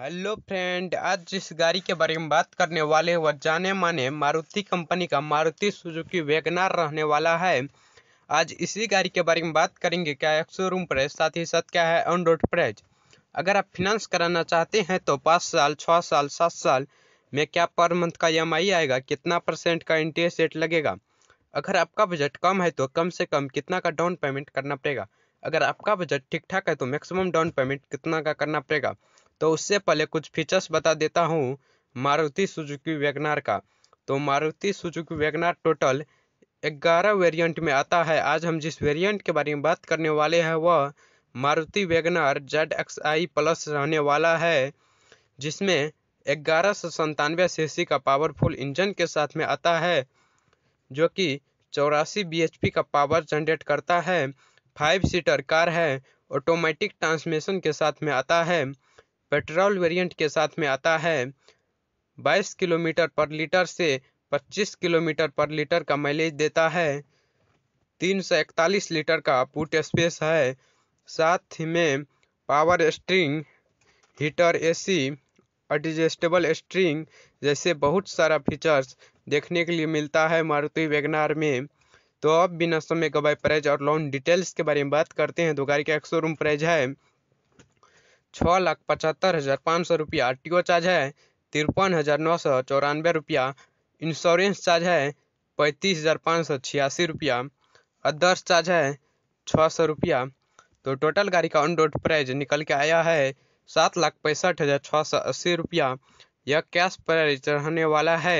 hello friend आज जिस गाड़ी के बारे में बात करने वाले वह जाने माने मारुति कंपनी का मारुति सुजुकी वेगनार रहने वाला है आज इसी गाड़ी के बारे में बात करेंगे क्या है शोरूम प्राइस साथ ही साथ क्या है ऑन रोड प्राइस अगर आप फिनांस कराना चाहते हैं तो पाँच साल छः साल सात साल में क्या पर मंथ का ई e आएगा कितना परसेंट का इंटरेस्ट रेट लगेगा अगर आपका बजट कम है तो कम से कम कितना का डाउन पेमेंट करना पड़ेगा अगर आपका बजट ठीक ठाक है तो मैक्सिमम डाउन पेमेंट कितना का करना पड़ेगा तो उससे पहले कुछ फीचर्स बता देता हूँ मारुति सुजुकी वैगनार का तो मारुति सुजुकी वैगनार टोटल ग्यारह वेरिएंट में आता है आज हम जिस वेरिएंट के बारे में बात करने वाले हैं वह Maruti WagonR Z X I plus रहने वाला है जिसमें ग्यारह सौ संतानवे सी का पावरफुल इंजन के साथ में आता है जो कि चौरासी बी का पावर जनरेट करता है फाइव सीटर कार है ऑटोमेटिक ट्रांसमिशन के साथ में आता है पेट्रोल वेरिएंट के साथ में आता है 22 किलोमीटर पर लीटर से 25 किलोमीटर पर लीटर का माइलेज देता है 341 लीटर का पुट स्पेस है साथ ही में power steering heater AC adjustable steering जैसे बहुत सारा फीचर्स देखने के लिए मिलता है मारुति वेगनार में तो अब बिना समय गवाए प्राइज और लोन डिटेल्स के बारे में बात करते हैं तो गाड़ी का एक रूम प्राइज है छः लाख पचहत्तर हज़ार पाँच सौ रुपया टी ओ चार्ज है तिरपन हज़ार नौ सौ चौरानवे रुपया इंश्योरेंस चार्ज है पैंतीस हज़ार पाँच सौ छियासी रुपया अदर्स चार्ज है छः सौ रुपया तो टोटल गाड़ी का ऑन रोड प्राइज निकल के आया है सात लाख पैंसठ हज़ार छः सौ अस्सी रुपया यह कैश प्राइज रहने वाला है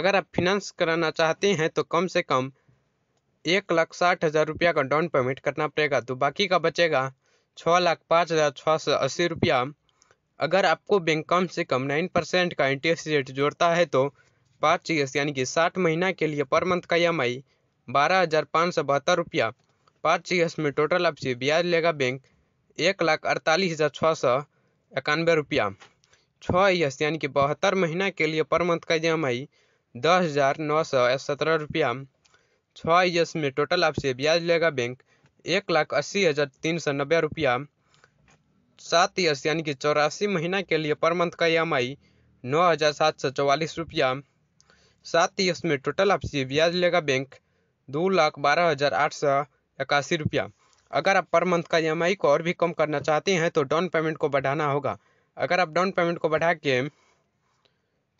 अगर आप फिनेंस कराना चाहते हैं तो कम से कम एक लाख साठ हज़ार रुपया का डाउन पेमेंट करना पड़ेगा तो बाकी का बचेगा छः लाख पाँच हज़ार छः सौ अस्सी रुपया अगर आपको बैंक कम से कम नाइन परसेंट का इंटरेस्ट रेट जोड़ता है तो पाँच ईयर्स यानी कि साठ महीना के लिए पर मंथ का ई एम आई बारह हज़ार पाँच सौ बहत्तर रुपया पाँच ईयर्स में टोटल आपसे ब्याज लेगा बैंक एक लाख अड़तालीस हज़ार छः सौ इक्यानवे रुपया छः ईयर्स यानी कि बहत्तर महीना के लिए पर मंथ का ई एम आई दस हज़ार नौ सौ सत्रह रुपया छः ईयर्स में टोटल आपसे ब्याज लेगा बैंक एक लाख अस्सी हज़ार तीन सौ नब्बे रुपया सात ईयर्स यानी कि चौरासी महीना के लिए पर मंथ का ई एम आई नौ हज़ार सात सौ चौवालीस रुपया सात ईयर्स में टोटल आपसी ब्याज लेगा बैंक दो लाख बारह हज़ार आठ सौ इक्यासी रुपया अगर आप पर मंथ का ई एम आई को और भी कम करना चाहते हैं तो डाउन पेमेंट को बढ़ाना होगा अगर आप डाउन पेमेंट को बढ़ा के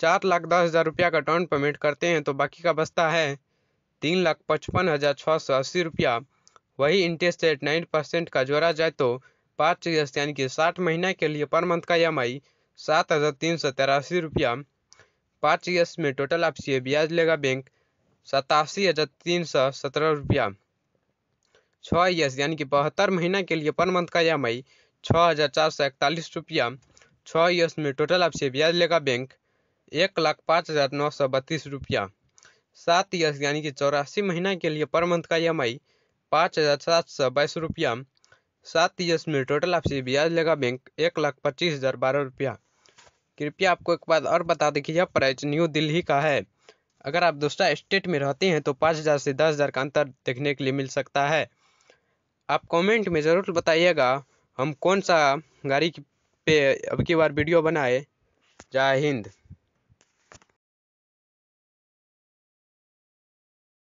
चार लाख दस हज़ार रुपया का डाउन पेमेंट करते हैं तो बाकी का बचता है तीन लाख पचपन हज़ार छः सौ अस्सी रुपया वही इंटरेस्ट रेट नाइन परसेंट का जोड़ा जाए तो पाँच अगस्त यानी कि साठ महीना के लिए पर मंथ का ई एम आई सात हज़ार तीन सौ तिरासी रुपया पाँच अगस्त में टोटल आपसी ब्याज लेगा बैंक सतासी हज़ार तीन सौ सत्रह रुपया छः अगस्त यानी कि बहत्तर महीना के लिए पर मंथ का ई एम आई छः हज़ार चार सौ इकतालीस रुपया छः अगस्त में टोटल आपसी ब्याज लेगा बैंक एक लाख पाँच हज़ार नौ सौ बत्तीस रुपया सात अगस्त यानी कि चौरासी महीना के लिए पर मंथ का ई एम आई पाँच हजार सात सौ बाईस रुपया सात तीस में टोटल आपसे ब्याज लेगा बैंक एक लाख पच्चीस हजार बारह रुपया कृपया आपको एक बात और बता दें कि यह प्राइस न्यू दिल्ली का है अगर आप दूसरा स्टेट में रहते हैं तो पाँच हज़ार से दस हज़ार का अंतर देखने के लिए मिल सकता है आप कमेंट में ज़रूर बताइएगा हम कौन सा गाड़ी पे अब की बार वीडियो बनाए जय हिंद